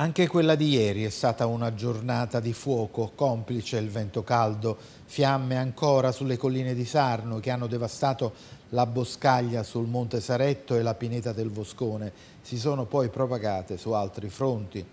Anche quella di ieri è stata una giornata di fuoco, complice il vento caldo, fiamme ancora sulle colline di Sarno che hanno devastato la boscaglia sul Monte Saretto e la pineta del Voscone. Si sono poi propagate su altri fronti.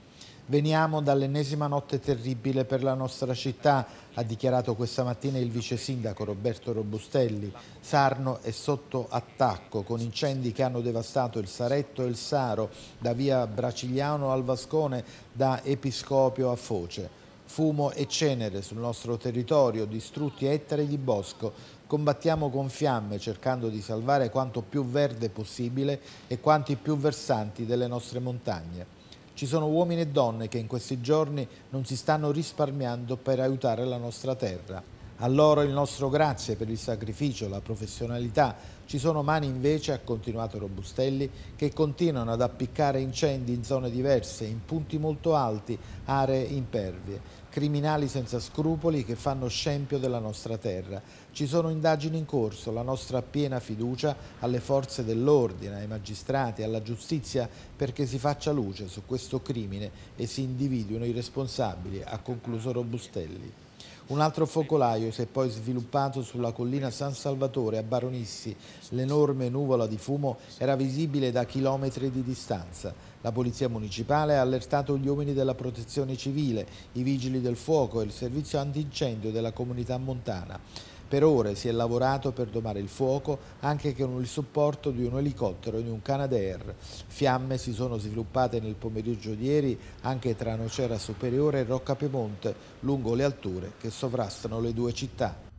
Veniamo dall'ennesima notte terribile per la nostra città, ha dichiarato questa mattina il vice sindaco Roberto Robustelli. Sarno è sotto attacco con incendi che hanno devastato il Saretto e il Saro, da via Bracigliano al Vascone, da Episcopio a Foce. Fumo e cenere sul nostro territorio, distrutti ettari di bosco. Combattiamo con fiamme cercando di salvare quanto più verde possibile e quanti più versanti delle nostre montagne. Ci sono uomini e donne che in questi giorni non si stanno risparmiando per aiutare la nostra terra. A loro il nostro grazie per il sacrificio, la professionalità. Ci sono mani invece, ha continuato Robustelli, che continuano ad appiccare incendi in zone diverse, in punti molto alti, aree impervie. Criminali senza scrupoli che fanno scempio della nostra terra. Ci sono indagini in corso, la nostra piena fiducia alle forze dell'ordine, ai magistrati, alla giustizia perché si faccia luce su questo crimine e si individuino i responsabili, ha concluso Robustelli. Un altro focolaio si è poi sviluppato sulla collina San Salvatore a Baronissi. L'enorme nuvola di fumo era visibile da chilometri di distanza. La Polizia Municipale ha allertato gli uomini della Protezione Civile, i Vigili del Fuoco e il Servizio Antincendio della Comunità Montana. Per ore si è lavorato per domare il fuoco anche con il supporto di un elicottero e di un Canadair. Fiamme si sono sviluppate nel pomeriggio di ieri anche tra Nocera Superiore e Rocca Piemonte lungo le alture che sovrastano le due città.